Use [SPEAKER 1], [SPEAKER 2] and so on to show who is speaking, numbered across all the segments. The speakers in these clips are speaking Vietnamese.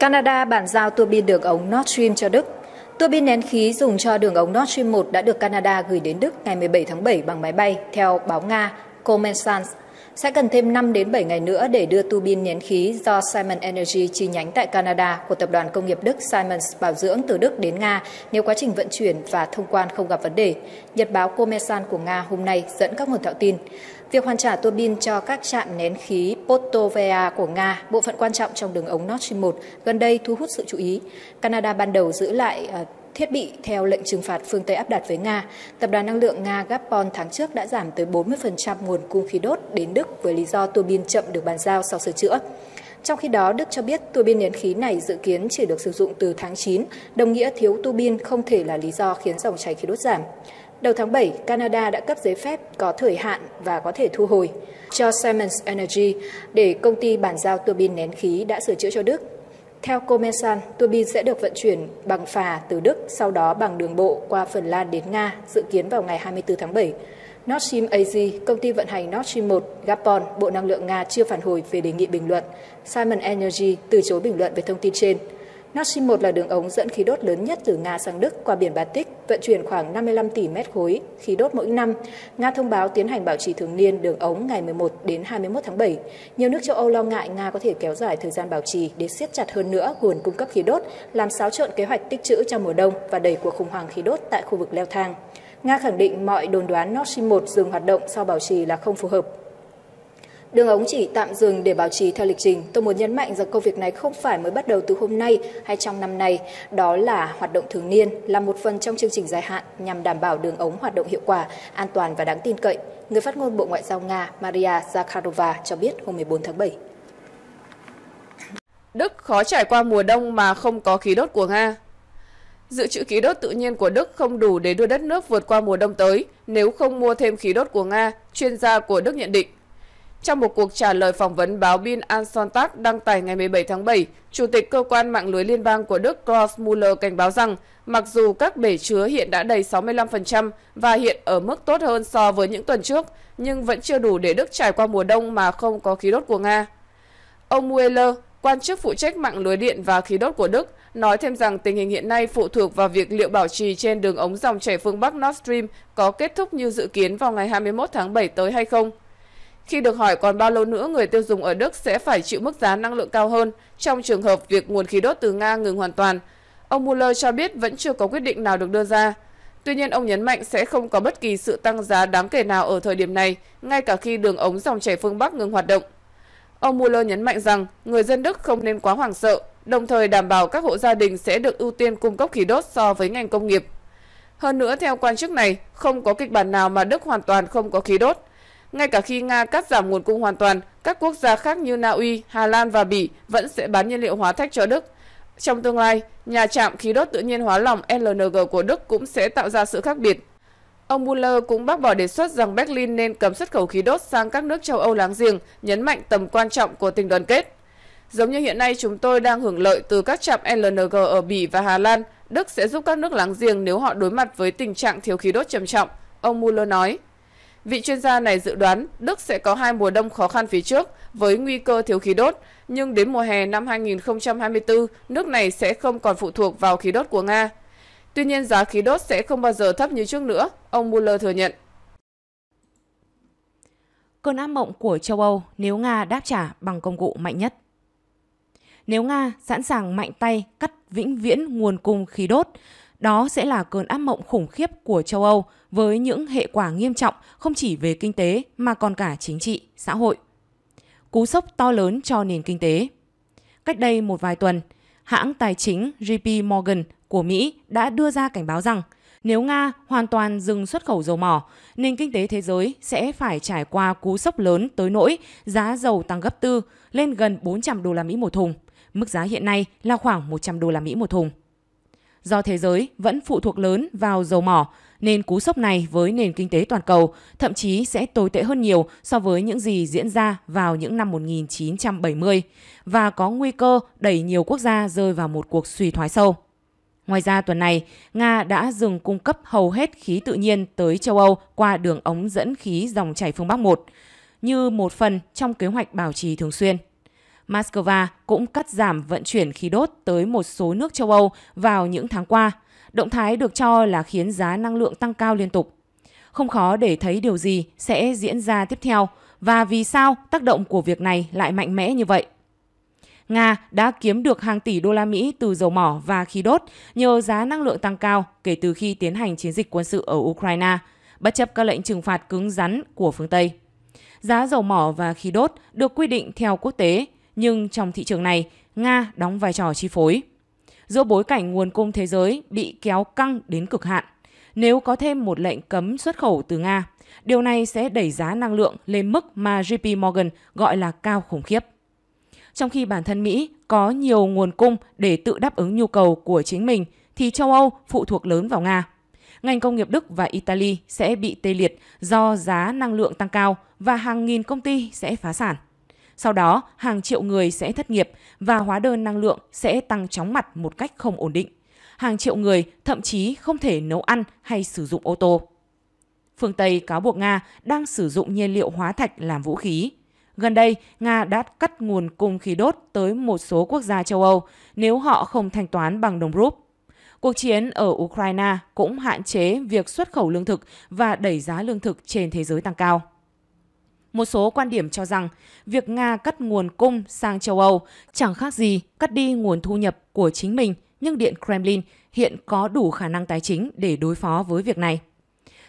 [SPEAKER 1] Canada bản giao tua bin đường ống Nord Stream cho Đức. Tua bin nén khí dùng cho đường ống Nord Stream 1 đã được Canada gửi đến Đức ngày 17 tháng 7 bằng máy bay, theo báo Nga Kommersant sẽ cần thêm 5 đến 7 ngày nữa để đưa tu bin nén khí do Simon Energy chi nhánh tại Canada của tập đoàn công nghiệp Đức Simons bảo dưỡng từ Đức đến Nga nếu quá trình vận chuyển và thông quan không gặp vấn đề. Nhật báo Komesan của Nga hôm nay dẫn các nguồn thạo tin. Việc hoàn trả tua bin cho các trạm nén khí Portovaya của Nga, bộ phận quan trọng trong đường ống Nord Stream 1, gần đây thu hút sự chú ý. Canada ban đầu giữ lại ờ, thiết bị theo lệnh trừng phạt phương Tây áp đặt với Nga, Tập đoàn Năng lượng Nga Gazprom tháng trước đã giảm tới 40% nguồn cung khí đốt đến Đức với lý do tua bin chậm được bàn giao sau sửa chữa. Trong khi đó, Đức cho biết tua bin nén khí này dự kiến chỉ được sử dụng từ tháng 9, đồng nghĩa thiếu tua bin không thể là lý do khiến dòng chảy khí đốt giảm. Đầu tháng 7, Canada đã cấp giấy phép có thời hạn và có thể thu hồi cho Siemens Energy để công ty bàn giao tua bin nén khí đã sửa chữa cho Đức theo Komesan, tua bin sẽ được vận chuyển bằng phà từ Đức, sau đó bằng đường bộ qua Phần Lan đến Nga, dự kiến vào ngày 24 tháng 7. Nord Stream AG, công ty vận hành Nord Stream 1, Gazprom, Bộ Năng lượng Nga chưa phản hồi về đề nghị bình luận. Simon Energy từ chối bình luận về thông tin trên. Nord Stream 1 là đường ống dẫn khí đốt lớn nhất từ Nga sang Đức qua biển Baltic, vận chuyển khoảng 55 tỷ mét khối khí đốt mỗi năm. Nga thông báo tiến hành bảo trì thường niên đường ống ngày 11 đến 21 tháng 7. Nhiều nước châu Âu lo ngại Nga có thể kéo dài thời gian bảo trì để siết chặt hơn nữa nguồn cung cấp khí đốt, làm xáo trộn kế hoạch tích trữ trong mùa đông và đẩy cuộc khủng hoảng khí đốt tại khu vực leo thang. Nga khẳng định mọi đồn đoán Nord Stream 1 dừng hoạt động sau bảo trì là không phù hợp Đường ống chỉ tạm dừng để bảo trì theo lịch trình. Tôi muốn nhấn mạnh rằng công việc này không phải mới bắt đầu từ hôm nay hay trong năm nay. Đó là hoạt động thường niên, là một phần trong chương trình dài hạn nhằm đảm bảo đường ống hoạt động hiệu quả, an toàn và đáng tin cậy. Người phát ngôn Bộ Ngoại giao Nga
[SPEAKER 2] Maria Zakharova cho biết hôm 14 tháng 7. Đức khó trải qua mùa đông mà không có khí đốt của Nga. Dự trữ khí đốt tự nhiên của Đức không đủ để đưa đất nước vượt qua mùa đông tới nếu không mua thêm khí đốt của Nga, chuyên gia của Đức nhận định. Trong một cuộc trả lời phỏng vấn báo Bin Ansontak đăng tải ngày 17 tháng 7, Chủ tịch Cơ quan Mạng lưới Liên bang của Đức Klaus Müller cảnh báo rằng mặc dù các bể chứa hiện đã đầy 65% và hiện ở mức tốt hơn so với những tuần trước, nhưng vẫn chưa đủ để Đức trải qua mùa đông mà không có khí đốt của Nga. Ông Müller, quan chức phụ trách mạng lưới điện và khí đốt của Đức, nói thêm rằng tình hình hiện nay phụ thuộc vào việc liệu bảo trì trên đường ống dòng chảy phương Bắc Nord Stream có kết thúc như dự kiến vào ngày 21 tháng 7 tới hay không. Khi được hỏi còn bao lâu nữa người tiêu dùng ở Đức sẽ phải chịu mức giá năng lượng cao hơn trong trường hợp việc nguồn khí đốt từ Nga ngừng hoàn toàn, ông Mueller cho biết vẫn chưa có quyết định nào được đưa ra. Tuy nhiên, ông nhấn mạnh sẽ không có bất kỳ sự tăng giá đáng kể nào ở thời điểm này, ngay cả khi đường ống dòng chảy phương Bắc ngừng hoạt động. Ông Mueller nhấn mạnh rằng người dân Đức không nên quá hoảng sợ, đồng thời đảm bảo các hộ gia đình sẽ được ưu tiên cung cấp khí đốt so với ngành công nghiệp. Hơn nữa, theo quan chức này, không có kịch bản nào mà Đức hoàn toàn không có khí đốt – ngay cả khi Nga cắt giảm nguồn cung hoàn toàn, các quốc gia khác như Na Uy, Hà Lan và Bỉ vẫn sẽ bán nhiên liệu hóa thạch cho Đức. Trong tương lai, nhà trạm khí đốt tự nhiên hóa lỏng LNG của Đức cũng sẽ tạo ra sự khác biệt. Ông Buller cũng bác bỏ đề xuất rằng Berlin nên cấm xuất khẩu khí đốt sang các nước châu Âu láng giềng, nhấn mạnh tầm quan trọng của tình đoàn kết. Giống như hiện nay chúng tôi đang hưởng lợi từ các trạm LNG ở Bỉ và Hà Lan, Đức sẽ giúp các nước láng giềng nếu họ đối mặt với tình trạng thiếu khí đốt trầm trọng, ông Muller nói. Vị chuyên gia này dự đoán Đức sẽ có hai mùa đông khó khăn phía trước với nguy cơ thiếu khí đốt, nhưng đến mùa hè năm 2024, nước này sẽ không còn phụ thuộc vào khí đốt của Nga. Tuy nhiên giá khí đốt sẽ không bao giờ thấp như trước nữa, ông Mueller thừa nhận. Cơn
[SPEAKER 3] ác mộng của châu Âu nếu Nga đáp trả bằng công cụ mạnh nhất. Nếu Nga sẵn sàng mạnh tay cắt vĩnh viễn nguồn cung khí đốt, đó sẽ là cơn ác mộng khủng khiếp của châu Âu với những hệ quả nghiêm trọng không chỉ về kinh tế mà còn cả chính trị, xã hội. Cú sốc to lớn cho nền kinh tế. Cách đây một vài tuần, hãng tài chính JP Morgan của Mỹ đã đưa ra cảnh báo rằng nếu Nga hoàn toàn dừng xuất khẩu dầu mỏ, nền kinh tế thế giới sẽ phải trải qua cú sốc lớn tới nỗi giá dầu tăng gấp tư lên gần 400 đô la Mỹ một thùng. Mức giá hiện nay là khoảng 100 đô la Mỹ một thùng do thế giới vẫn phụ thuộc lớn vào dầu mỏ, nên cú sốc này với nền kinh tế toàn cầu thậm chí sẽ tồi tệ hơn nhiều so với những gì diễn ra vào những năm 1970 và có nguy cơ đẩy nhiều quốc gia rơi vào một cuộc suy thoái sâu. Ngoài ra tuần này, Nga đã dừng cung cấp hầu hết khí tự nhiên tới châu Âu qua đường ống dẫn khí dòng chảy phương Bắc 1 như một phần trong kế hoạch bảo trì thường xuyên. Moscow cũng cắt giảm vận chuyển khí đốt tới một số nước châu Âu vào những tháng qua. Động thái được cho là khiến giá năng lượng tăng cao liên tục. Không khó để thấy điều gì sẽ diễn ra tiếp theo và vì sao tác động của việc này lại mạnh mẽ như vậy. Nga đã kiếm được hàng tỷ đô la Mỹ từ dầu mỏ và khí đốt nhờ giá năng lượng tăng cao kể từ khi tiến hành chiến dịch quân sự ở Ukraine, bất chấp các lệnh trừng phạt cứng rắn của phương Tây. Giá dầu mỏ và khí đốt được quy định theo quốc tế nhưng trong thị trường này, Nga đóng vai trò chi phối. Giữa bối cảnh nguồn cung thế giới bị kéo căng đến cực hạn, nếu có thêm một lệnh cấm xuất khẩu từ Nga, điều này sẽ đẩy giá năng lượng lên mức mà JP Morgan gọi là cao khủng khiếp. Trong khi bản thân Mỹ có nhiều nguồn cung để tự đáp ứng nhu cầu của chính mình, thì châu Âu phụ thuộc lớn vào Nga. Ngành công nghiệp Đức và Italy sẽ bị tê liệt do giá năng lượng tăng cao và hàng nghìn công ty sẽ phá sản. Sau đó, hàng triệu người sẽ thất nghiệp và hóa đơn năng lượng sẽ tăng chóng mặt một cách không ổn định. Hàng triệu người thậm chí không thể nấu ăn hay sử dụng ô tô. Phương Tây cáo buộc Nga đang sử dụng nhiên liệu hóa thạch làm vũ khí. Gần đây, Nga đã cắt nguồn cung khí đốt tới một số quốc gia châu Âu nếu họ không thanh toán bằng đồng rúp. Cuộc chiến ở Ukraine cũng hạn chế việc xuất khẩu lương thực và đẩy giá lương thực trên thế giới tăng cao. Một số quan điểm cho rằng việc Nga cắt nguồn cung sang châu Âu chẳng khác gì cắt đi nguồn thu nhập của chính mình, nhưng Điện Kremlin hiện có đủ khả năng tài chính để đối phó với việc này.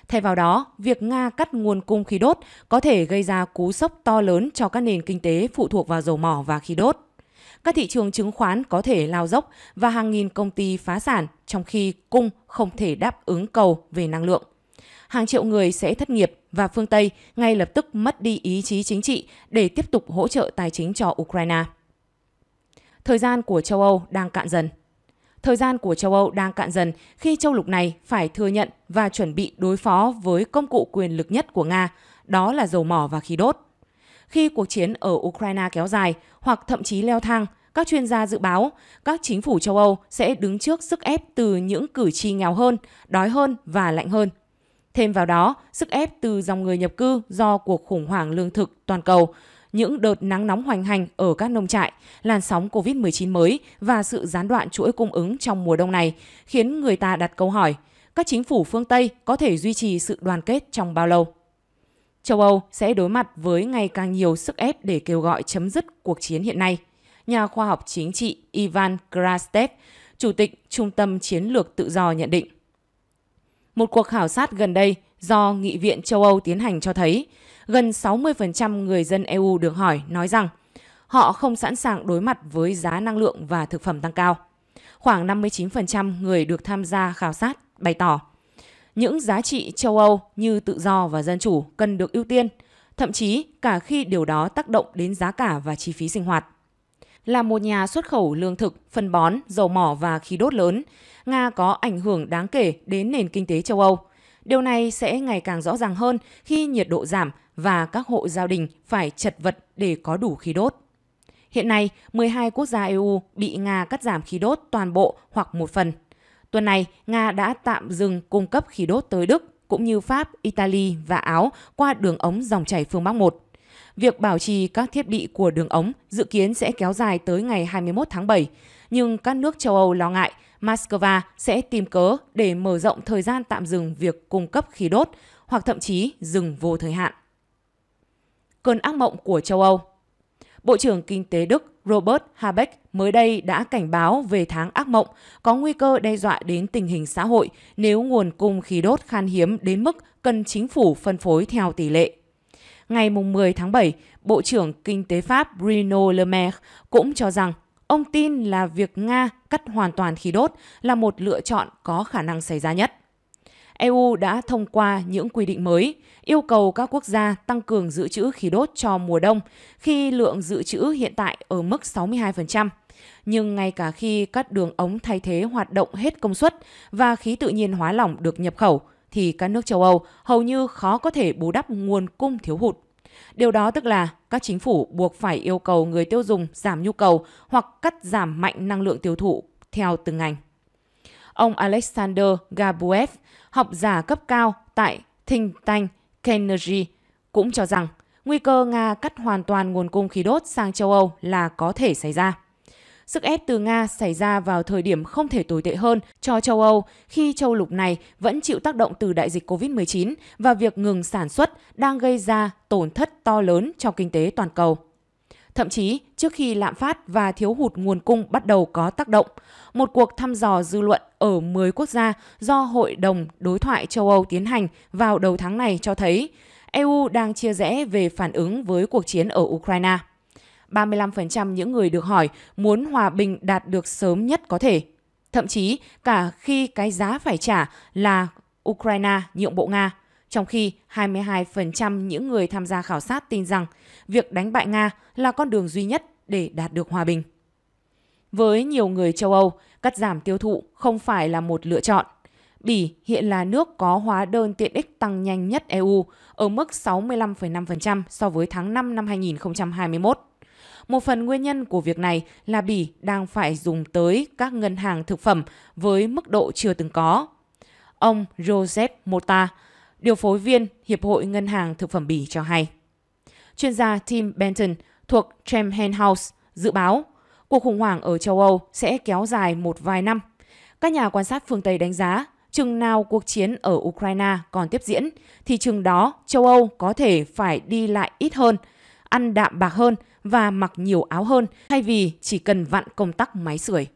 [SPEAKER 3] Thay vào đó, việc Nga cắt nguồn cung khí đốt có thể gây ra cú sốc to lớn cho các nền kinh tế phụ thuộc vào dầu mỏ và khí đốt. Các thị trường chứng khoán có thể lao dốc và hàng nghìn công ty phá sản trong khi cung không thể đáp ứng cầu về năng lượng hàng triệu người sẽ thất nghiệp và phương Tây ngay lập tức mất đi ý chí chính trị để tiếp tục hỗ trợ tài chính cho Ukraine. Thời gian của châu Âu đang cạn dần. Thời gian của châu Âu đang cạn dần khi châu lục này phải thừa nhận và chuẩn bị đối phó với công cụ quyền lực nhất của Nga, đó là dầu mỏ và khí đốt. Khi cuộc chiến ở Ukraine kéo dài hoặc thậm chí leo thang, các chuyên gia dự báo các chính phủ châu Âu sẽ đứng trước sức ép từ những cử tri nghèo hơn, đói hơn và lạnh hơn Thêm vào đó, sức ép từ dòng người nhập cư do cuộc khủng hoảng lương thực toàn cầu, những đợt nắng nóng hoành hành ở các nông trại, làn sóng COVID-19 mới và sự gián đoạn chuỗi cung ứng trong mùa đông này khiến người ta đặt câu hỏi, các chính phủ phương Tây có thể duy trì sự đoàn kết trong bao lâu? Châu Âu sẽ đối mặt với ngày càng nhiều sức ép để kêu gọi chấm dứt cuộc chiến hiện nay. Nhà khoa học chính trị Ivan Krastev, Chủ tịch Trung tâm Chiến lược Tự do nhận định một cuộc khảo sát gần đây do Nghị viện châu Âu tiến hành cho thấy gần 60% người dân EU được hỏi nói rằng họ không sẵn sàng đối mặt với giá năng lượng và thực phẩm tăng cao. Khoảng 59% người được tham gia khảo sát bày tỏ những giá trị châu Âu như tự do và dân chủ cần được ưu tiên, thậm chí cả khi điều đó tác động đến giá cả và chi phí sinh hoạt. Là một nhà xuất khẩu lương thực, phân bón, dầu mỏ và khí đốt lớn, Nga có ảnh hưởng đáng kể đến nền kinh tế châu Âu. Điều này sẽ ngày càng rõ ràng hơn khi nhiệt độ giảm và các hộ gia đình phải chật vật để có đủ khí đốt. Hiện nay, 12 quốc gia EU bị Nga cắt giảm khí đốt toàn bộ hoặc một phần. Tuần này, Nga đã tạm dừng cung cấp khí đốt tới Đức cũng như Pháp, Italy và Áo qua đường ống dòng chảy phương Bắc 1. Việc bảo trì các thiết bị của đường ống dự kiến sẽ kéo dài tới ngày 21 tháng 7 nhưng các nước châu Âu lo ngại Moscow sẽ tìm cớ để mở rộng thời gian tạm dừng việc cung cấp khí đốt hoặc thậm chí dừng vô thời hạn. Cơn ác mộng của châu Âu Bộ trưởng Kinh tế Đức Robert Habeck mới đây đã cảnh báo về tháng ác mộng có nguy cơ đe dọa đến tình hình xã hội nếu nguồn cung khí đốt khan hiếm đến mức cần chính phủ phân phối theo tỷ lệ. Ngày 10 tháng 7, Bộ trưởng Kinh tế Pháp Bruno Le Maire cũng cho rằng Ông tin là việc Nga cắt hoàn toàn khí đốt là một lựa chọn có khả năng xảy ra nhất. EU đã thông qua những quy định mới yêu cầu các quốc gia tăng cường dự trữ khí đốt cho mùa đông khi lượng dự trữ hiện tại ở mức 62%. Nhưng ngay cả khi các đường ống thay thế hoạt động hết công suất và khí tự nhiên hóa lỏng được nhập khẩu, thì các nước châu Âu hầu như khó có thể bù đắp nguồn cung thiếu hụt. Điều đó tức là các chính phủ buộc phải yêu cầu người tiêu dùng giảm nhu cầu hoặc cắt giảm mạnh năng lượng tiêu thụ theo từng ngành. Ông Alexander Gabuev, học giả cấp cao tại Think Tank Carnegie, cũng cho rằng nguy cơ Nga cắt hoàn toàn nguồn cung khí đốt sang châu Âu là có thể xảy ra. Sức ép từ Nga xảy ra vào thời điểm không thể tồi tệ hơn cho châu Âu khi châu lục này vẫn chịu tác động từ đại dịch COVID-19 và việc ngừng sản xuất đang gây ra tổn thất to lớn cho kinh tế toàn cầu. Thậm chí, trước khi lạm phát và thiếu hụt nguồn cung bắt đầu có tác động, một cuộc thăm dò dư luận ở 10 quốc gia do Hội đồng Đối thoại châu Âu tiến hành vào đầu tháng này cho thấy EU đang chia rẽ về phản ứng với cuộc chiến ở Ukraine. 35% những người được hỏi muốn hòa bình đạt được sớm nhất có thể. Thậm chí cả khi cái giá phải trả là Ukraine nhượng bộ Nga, trong khi 22% những người tham gia khảo sát tin rằng việc đánh bại Nga là con đường duy nhất để đạt được hòa bình. Với nhiều người châu Âu, cắt giảm tiêu thụ không phải là một lựa chọn. Bỉ hiện là nước có hóa đơn tiện ích tăng nhanh nhất EU ở mức 65,5% so với tháng 5 năm 2021. Một phần nguyên nhân của việc này là Bỉ đang phải dùng tới các ngân hàng thực phẩm với mức độ chưa từng có. Ông Joseph Mota, điều phối viên Hiệp hội Ngân hàng Thực phẩm Bỉ cho hay. Chuyên gia Tim Benton thuộc Chemhen House dự báo cuộc khủng hoảng ở châu Âu sẽ kéo dài một vài năm. Các nhà quan sát phương Tây đánh giá chừng nào cuộc chiến ở Ukraine còn tiếp diễn thì chừng đó châu Âu có thể phải đi lại ít hơn – ăn đạm bạc hơn và mặc nhiều áo hơn thay vì chỉ cần vặn công tắc máy sưởi.